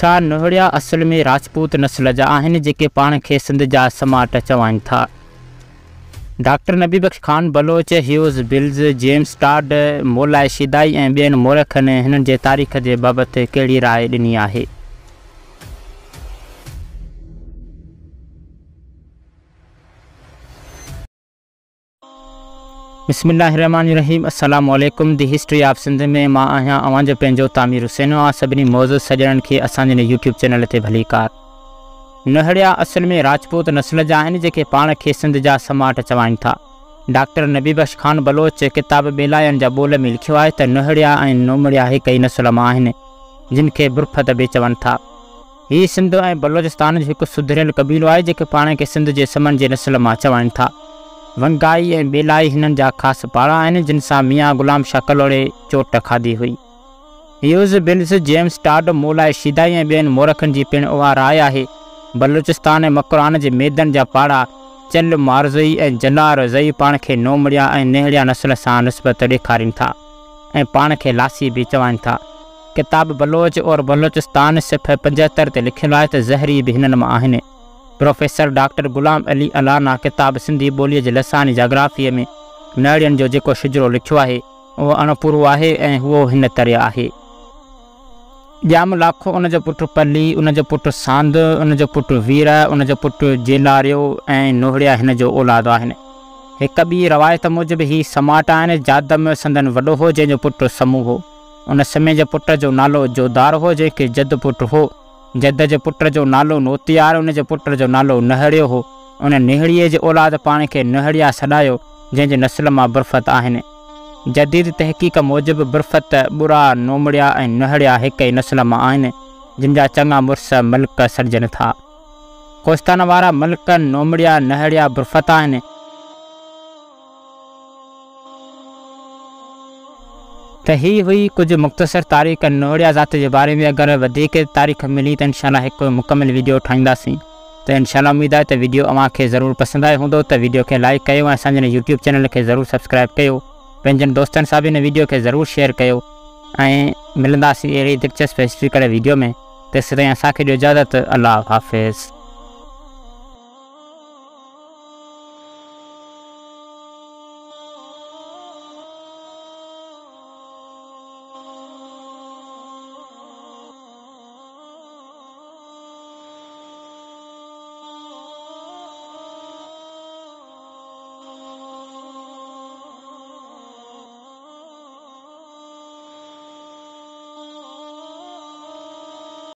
छा नोहड़िया असल में राजपूत नस्ल जा जे जेके के सिंध जा समाट चवन था doctor Nabi Bakhsh Khan Baloch Hughes Bills James Tod मोला शिदाई ऐं ॿियनि मोरखनि तारीख़ के बाबति कहिड़ी राय ॾिनी है बिस्मिल्लाम Aslam the history of Sindh में मां आहियां तामीर हुसैन आहे सभिनी मौज़ू सॼणनि खे असांजे यूट्यूब चैनल ते भली कार नहड़िया असल में राजपूत नस्ल जा जे पान पाण सिंध जा समाट चवाइनि था डॉक्टर नबी बश ख़ान बलोच किताब बेलायन जा ॿोल में लिखियो है त नहड़िया ऐं नोमड़िया हिकु ई नस्ल मां जिनके जिन खे बुरफत था ये सिंध ए बलोचिस्तान जो सुधरियल क़बीलो है जेके पान खे सिंध जे समन के नस्ल में चवन था वंगाई ए ॿेलाई हिननि जा पारा आहिनि जिन सां ग़ुलाम शकल ओड़े चोट खाधी हुई यूज़ बिल्स जेम्स टाड मोलाए शिदाई ऐं ॿियनि मोरखनि जी पिणु उहा राय आहे बलूचिस्तान ऐं मकरान जे मैदनि जा पाड़ा चल मारज़ई ऐं जलार ज़ई पान खे नोमड़िया ऐं नेहड़िया नस्ल सां नस्बत ॾेखारीनि था ऐं पाण खे लासी भी चवन था किताब बलोच और बलोचिस्तान सिफ़ पंजहतरि लिखल लिखियलु ज़हरी भी हिननि मां आहिनि प्रोफेसर डॉक्टर ग़ुलाम अली अलाना किताब सिंधी ॿोलीअ जे लसानी जाग्राफ़ीअ में नड़ियुनि जो जेको शिजरो लिखियो आहे उहो अणपूरो आहे ऐं उहो हिन तरह आहे ॼाम लाखो उनजो पुटु पली उनजो पुटु सांद उनजो पुटु वीर उनजो पुट जेलारियो ए नोहड़िया हिन जो औलाद आहिनि हिक ॿी रिवायत मूजिबि ही समाट जादम संदन वो हो जो पुट समूह हो उन समय के पुट जो नालो जोदार हो जंहिंखे जद पुट हो जद जे पुट जो नालो नोतियार उन पुट जो नालो नहड़ियो हो उन निहड़ीअ के औलाद पाण के नहड़िया सॾायो जैसे नस्ल में बुरफ़त आहिनि जदीद तहक़ीक़ मूजिब बुरफ़त बुरा नोमड़िया ऐं नहड़िया हिकु ई नस्ल में आहिनि जिन जा चङा मुड़ुस मल्क सॾजनि था कोस्तान वारा मल्क नोमड़िया नहड़िया बुरफ़त आहिनि रही तो हुई कुछ मुख़्तसर तारीख़ नोड़िया ज़ात के बारे में अगर तारीख़ मिली त तो इनशा हिकु मुकमल वीडियो ठाहींदासीं त तो इनशा उमेद आहे त वीडियो अव्हां जरूर पसंद पसंदि आयो हूंदो वीडियो खे लाइक कर यूट्यूब चैनल के जरूर सब्सक्राइब करें दोस्त दोस्तनि सां बि वीडियो खे ज़रूरु शेयर कर ऐं अड़ी दिलचस्प हिस्ट्री कर वीडियो में तेस तीन असांखे ॾियो इजाज़त अलाह हाफ़िज़